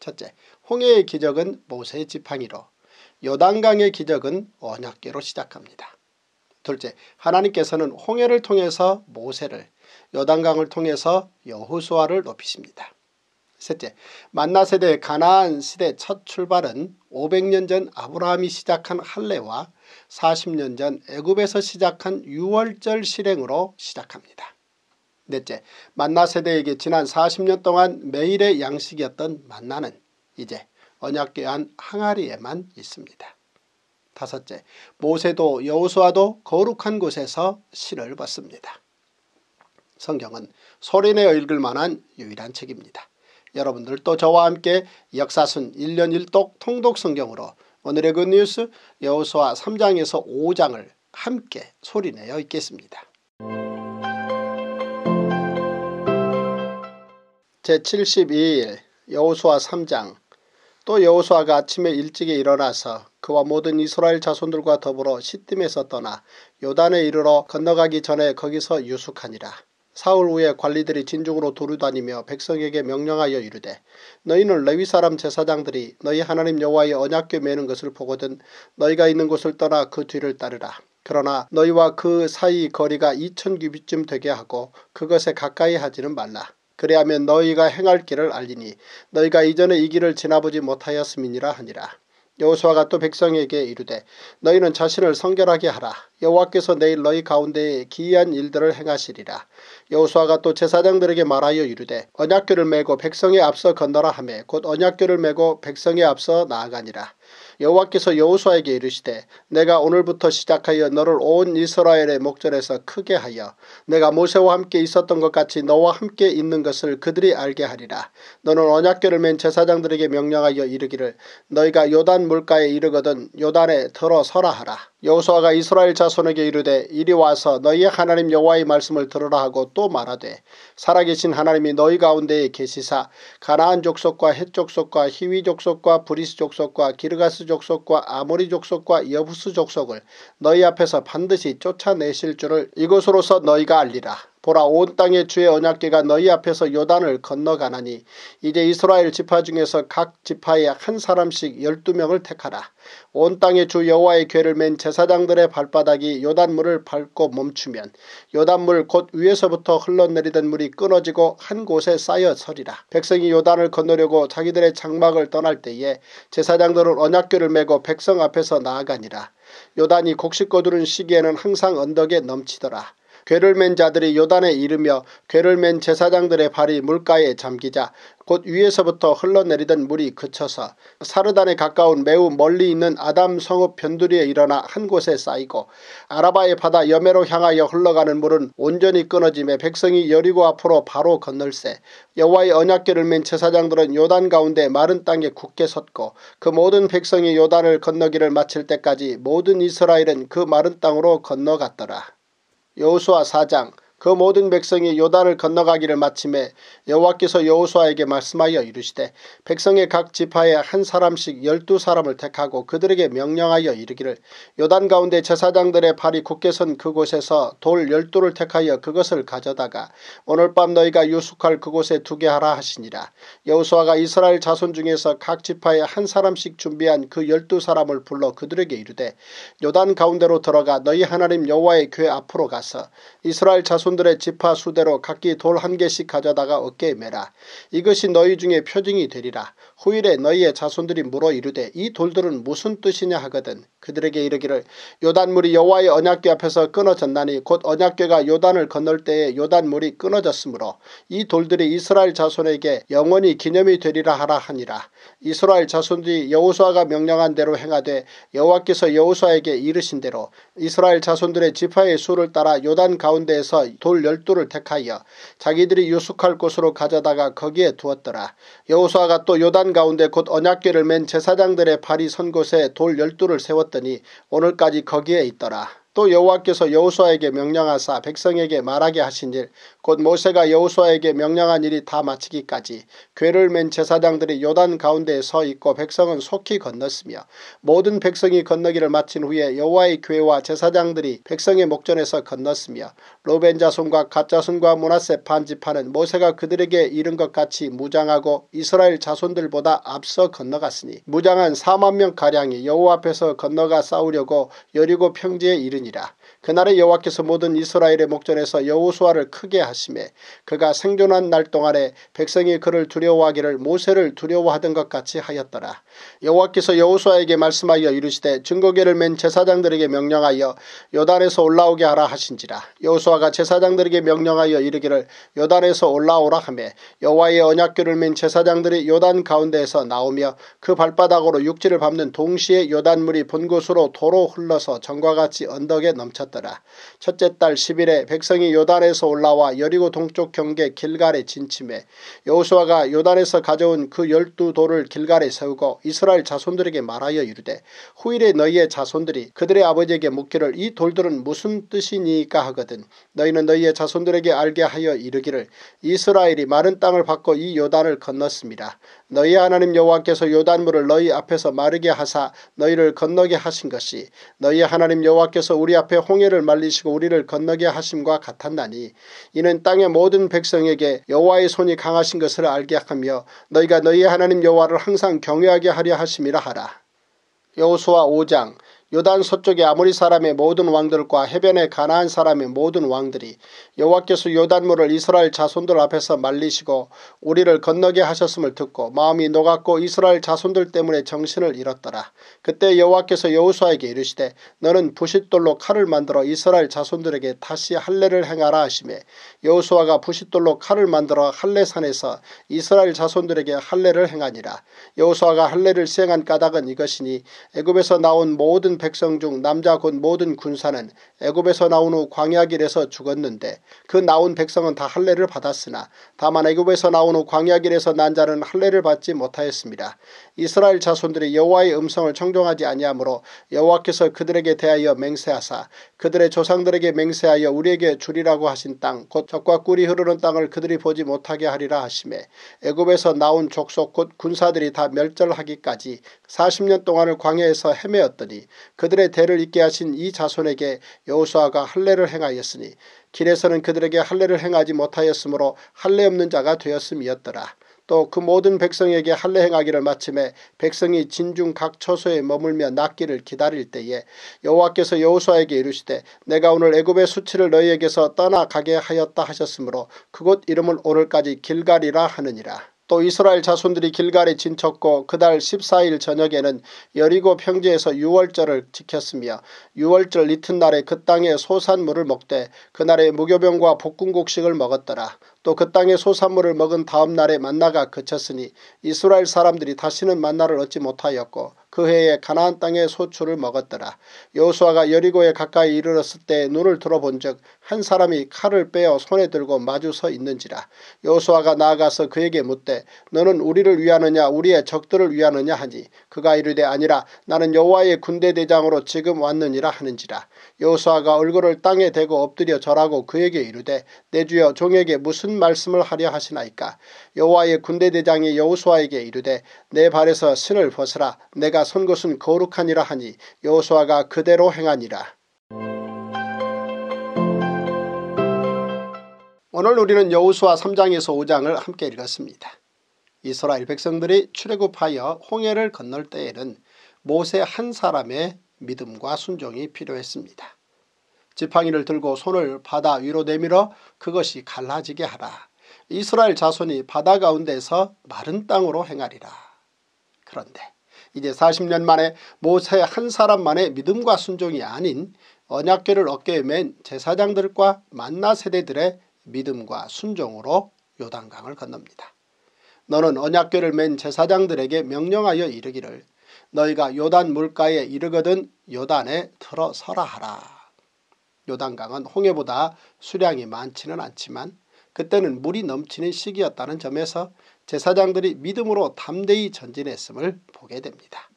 첫째, 홍해의 기적은 모세의 지팡이로 요단강의 기적은 언약계로 시작합니다. 둘째, 하나님께서는 홍해를 통해서 모세를 요단강을 통해서 여호수아를 높이십니다. 셋째, 만나 세대 가나안 시대 첫 출발은 500년 전 아브라함이 시작한 할례와 40년 전 애굽에서 시작한 유월절 실행으로 시작합니다. 넷째, 만나 세대에게 지난 40년 동안 매일의 양식이었던 만나는 이제 언약궤한 항아리에만 있습니다. 다섯째, 모세도 여호수아도 거룩한 곳에서 시를 봤습니다. 성경은 소리내어 읽을 만한 유일한 책입니다. 여러분들도 저와 함께 역사순 1년 1독 통독 성경으로 오늘의 굿뉴스 그 여호수아 3장에서 5장을 함께 소리내어 읽겠습니다. 제72일 여호수아 3장 또 여호수아가 아침에 일찍 일어나서 그와 모든 이스라엘 자손들과 더불어 시딤에서 떠나 요단에 이르러 건너가기 전에 거기서 유숙하니라. 사울 후에 관리들이 진중으로 도루다니며 백성에게 명령하여 이르되 너희는 레위 사람 제사장들이 너희 하나님 여호와의 언약궤 매는 것을 보거든 너희가 있는 곳을 떠나 그 뒤를 따르라. 그러나 너희와 그 사이 거리가 2천 규빗쯤 되게 하고 그것에 가까이 하지는 말라. 그래하면 너희가 행할 길을 알리니 너희가 이전에 이 길을 지나보지 못하였음이니라 하니라. 여호수아가 또 백성에게 이르되 너희는 자신을 성결하게 하라. 여호와께서 내일 너희 가운데에 기이한 일들을 행하시리라. 여호수아가 또 제사장들에게 말하여 이르되 언약교를 메고 백성에 앞서 건너라 하매 곧언약교를 메고 백성에 앞서 나아가니라. 여호와께서 여호수아에게 이르시되 내가 오늘부터 시작하여 너를 온 이스라엘의 목전에서 크게 하여 내가 모세와 함께 있었던 것 같이 너와 함께 있는 것을 그들이 알게 하리라. 너는 언약궤를 맨 제사장들에게 명령하여 이르기를 너희가 요단 물가에 이르거든 요단에 들어 서라 하라. 여호수아가 이스라엘 자손에게 이르되 이리 와서 너희의 하나님 여호와의 말씀을 들으라 하고 또 말하되 살아계신 하나님이 너희 가운데에 계시사 가나안 족속과 헷 족속과 히위 족속과 브리스 족속과 기르가스 족속과 아모리 족속과 여부스 족속을 너희 앞에서 반드시 쫓아내실 줄을 이것으로서 너희가 알리라. 보라 온 땅의 주의 언약계가 너희 앞에서 요단을 건너가나니 이제 이스라엘 지파 중에서 각 지파에 한 사람씩 열두 명을 택하라. 온 땅의 주 여호와의 괴를 맨 제사장들의 발바닥이 요단물을 밟고 멈추면 요단물 곧 위에서부터 흘러내리던 물이 끊어지고 한 곳에 쌓여 서리라. 백성이 요단을 건너려고 자기들의 장막을 떠날 때에 제사장들은 언약궤를 메고 백성 앞에서 나아가니라. 요단이 곡식 거두는 시기에는 항상 언덕에 넘치더라. 괴를 맨 자들이 요단에 이르며 괴를 맨 제사장들의 발이 물가에 잠기자 곧 위에서부터 흘러내리던 물이 그쳐서 사르단에 가까운 매우 멀리 있는 아담 성읍 변두리에 일어나 한 곳에 쌓이고 아라바의 바다 여매로 향하여 흘러가는 물은 온전히 끊어지며 백성이 여리고 앞으로 바로 건널세 여호와의 언약궤를 맨 제사장들은 요단 가운데 마른 땅에 굳게 섰고 그 모든 백성이 요단을 건너기를 마칠 때까지 모든 이스라엘은 그 마른 땅으로 건너갔더라. 여호수아 4장 그 모든 백성이 요단을 건너가기를 마침에 여호와께서 여호수아에게 말씀하여 이르시되 백성의 각 지파에 한 사람씩 열두 사람을 택하고 그들에게 명령하여 이르기를 요단 가운데 제사장들의 발이 굳게 선 그곳에서 돌 열두를 택하여 그것을 가져다가 오늘 밤 너희가 유숙할 그곳에 두게 하라 하시니라 여호수아가 이스라엘 자손 중에서 각 지파에 한 사람씩 준비한 그 열두 사람을 불러 그들에게 이르되 요단 가운데로 들어가 너희 하나님 여호와의 궤 앞으로 가서 이스라엘 자손 자손들의 지파 수대로 각기 돌 한 개씩 가져다가 어깨에 매라. 이것이 너희 중에 표징이 되리라. 후일에 너희의 자손들이 물어 이르되 이 돌들은 무슨 뜻이냐 하거든. 그들에게 이르기를 요단물이 여호와의 언약궤 앞에서 끊어졌나니 곧 언약궤가 요단을 건널 때에 요단물이 끊어졌으므로 이 돌들이 이스라엘 자손에게 영원히 기념이 되리라 하라 하니라. 이스라엘 자손들이 여호수아가 명령한 대로 행하되 여호와께서 여호수아에게 이르신 대로 이스라엘 자손들의 지파의 수를 따라 요단 가운데에서 돌 열두를 택하여 자기들이 유숙할 곳으로 가져다가 거기에 두었더라. 여호수아가 또 요단 가운데 곧 언약궤를 맨 제사장들의 발이 선 곳에 돌 열두를 세웠더니 오늘까지 거기에 있더라. 또 여호와께서 여호수아에게 명령하사 백성에게 말하게 하신 일곧 모세가 여호수아에게 명령한 일이 다 마치기까지 괴를 맨 제사장들이 요단 가운데에 서 있고 백성은 속히 건넜으며 모든 백성이 건너기를 마친 후에 여호와의 괴와 제사장들이 백성의 목전에서 건넜으며 로벤 자손과 갓 자손과 문하세 반지파는 모세가 그들에게 이른 것 같이 무장하고 이스라엘 자손들보다 앞서 건너갔으니 무장한 4만 명가량이 여호와 앞에서 건너가 싸우려고 여리고 평지에 이르니라. 그날에 여호와께서 모든 이스라엘의 목전에서 여호수아를 크게 하 하심에 그가 생존한 날 동안에 백성이 그를 두려워하기를 모세를 두려워하던 것 같이 하였더라. 여호와께서 여호수아에게 말씀하여 이르시되 증거계를 맨 제사장들에게 명령하여 요단에서 올라오게 하라 하신지라. 여호수아가 제사장들에게 명령하여 이르기를 요단에서 올라오라 하매 여호와의 언약궤를 맨 제사장들이 요단 가운데에서 나오며 그 발바닥으로 육지를 밟는 동시에 요단물이 본 곳으로 도로 흘러서 정과 같이 언덕에 넘쳤더라. 첫째 달 10일에 백성이 요단에서 올라와 여리고 동쪽 경계 길갈에 진침해 여호수아가 요단에서 가져온 그 열두 돌을 길갈에 세우고 이스라엘 자손들에게 말하여 이르되 후일에 너희의 자손들이 그들의 아버지에게 묻기를 이 돌들은 무슨 뜻이니까 하거든 너희는 너희의 자손들에게 알게 하여 이르기를 이스라엘이 마른 땅을 받고 이 요단을 건넜습니다. 너희 하나님 여호와께서 요단물을 너희 앞에서 마르게 하사 너희를 건너게 하신 것이 너희 하나님 여호와께서 우리 앞에 홍해를 말리시고 우리를 건너게 하심과 같았나니 이는 땅의 모든 백성에게 여호와의 손이 강하신 것을 알게 하며 너희가 너희 하나님 여호와를 항상 경외하게 하려 하심이라 하라. 여호수아 5장 요단 서쪽의 아모리 사람의 모든 왕들과 해변의 가나안 사람의 모든 왕들이 여호와께서 요단물을 이스라엘 자손들 앞에서 말리시고 우리를 건너게 하셨음을 듣고 마음이 녹았고 이스라엘 자손들 때문에 정신을 잃었더라. 그때 여호와께서 여호수아에게 이르시되 너는 부싯돌로 칼을 만들어 이스라엘 자손들에게 다시 할례를 행하라 하시에 여호수아가 부싯돌로 칼을 만들어 할례산에서 이스라엘 자손들에게 할례를 행하니라. 여호수아가 할례를 시행한 까닭은 이것이니 애굽에서 나온 모든 백성 중 남자 곧 모든 군사는 애굽에서 나온 후 광야길에서 죽었는데 그 나온 백성은 다 할례를 받았으나 다만 애굽에서 나온 후 광야길에서 난 자는 할례를 받지 못하였습니다. 이스라엘 자손들이 여호와의 음성을 청종하지 아니하므로 여호와께서 그들에게 대하여 맹세하사 그들의 조상들에게 맹세하여 우리에게 주리라고 하신 땅 곧 적과 꿀이 흐르는 땅을 그들이 보지 못하게 하리라 하심에 애굽에서 나온 족속 곧 군사들이 다 멸절하기까지 40년 동안을 광야에서 헤매었더니 그들의 대를 잇게 하신 이 자손에게 여호수아가 할례를 행하였으니 길에서는 그들에게 할례를 행하지 못하였으므로 할례 없는 자가 되었음이었더라. 또 그 모든 백성에게 할례 행하기를 마침에 백성이 진중 각 처소에 머물며 낫기를 기다릴 때에 여호와께서 여호수아에게 이르시되 내가 오늘 애굽의 수치를 너희에게서 떠나가게 하였다 하셨으므로 그곳 이름을 오늘까지 길갈이라 하느니라. 또 이스라엘 자손들이 길갈에 진쳤고 그달 14일 저녁에는 여리고 평지에서 유월절을 지켰으며 유월절 이튿날에 그 땅의 소산물을 먹되 그날에 무교병과 볶음국식을 먹었더라. 또 그 땅의 소산물을 먹은 다음 날에 만나가 그쳤으니 이스라엘 사람들이 다시는 만나를 얻지 못하였고 그 해에 가나안 땅의 소출을 먹었더라. 여호수아가 여리고에 가까이 이르렀을 때 눈을 들어본즉 한 사람이 칼을 빼어 손에 들고 마주 서 있는지라. 여호수아가 나아가서 그에게 묻되 너는 우리를 위하느냐 우리의 적들을 위하느냐 하니 그가 이르되 아니라 나는 여호와의 군대 대장으로 지금 왔느니라 하는지라. 여호수아가 얼굴을 땅에 대고 엎드려 절하고 그에게 이르되 내 주여 종에게 무슨 말씀을 하려 하시나이까. 여호와의 군대 대장이 여호수아에게 이르되 내 발에서 신을 벗으라 내가 선 것은 거룩하니라 하니 여호수아가 그대로 행하니라. 오늘 우리는 여호수아 3장에서 5장을 함께 읽었습니다. 이스라엘 백성들이 출애굽하여 홍해를 건널 때에는 모세 한 사람의 믿음과 순종이 필요했습니다. 지팡이를 들고 손을 바다 위로 내밀어 그것이 갈라지게 하라. 이스라엘 자손이 바다 가운데서 마른 땅으로 행하리라. 그런데 이제 40년 만에 모세 한 사람만의 믿음과 순종이 아닌 언약궤를 어깨에 맨 제사장들과 만나 세대들의 믿음과 순종으로 요단강을 건넙니다. 너는 언약궤를 맨 제사장들에게 명령하여 이르기를 너희가 요단 물가에 이르거든 요단에 들어서라 하라. 요단강은 홍해보다 수량이 많지는 않지만 그때는 물이 넘치는 시기였다는 점에서 제사장들이 믿음으로 담대히 전진했음을 보게 됩니다.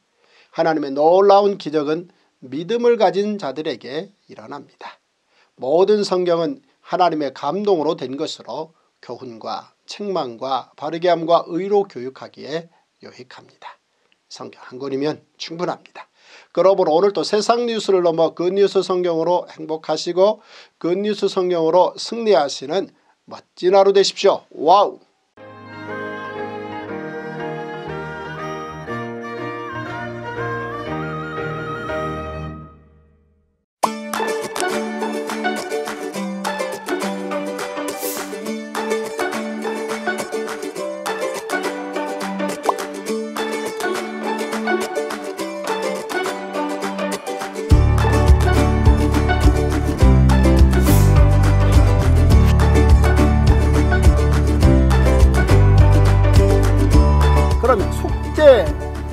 하나님의 놀라운 기적은 믿음을 가진 자들에게 일어납니다. 모든 성경은 하나님의 감동으로 된 것으로 교훈과 책망과 바르게함과 의로 교육하기에 유익합니다. 성경 한 권이면 충분합니다. 그러므로 오늘도 세상 뉴스를 넘어 굿뉴스 그 성경으로 행복하시고 굿뉴스 그 성경으로 승리하시는 멋진 하루 되십시오. 와우!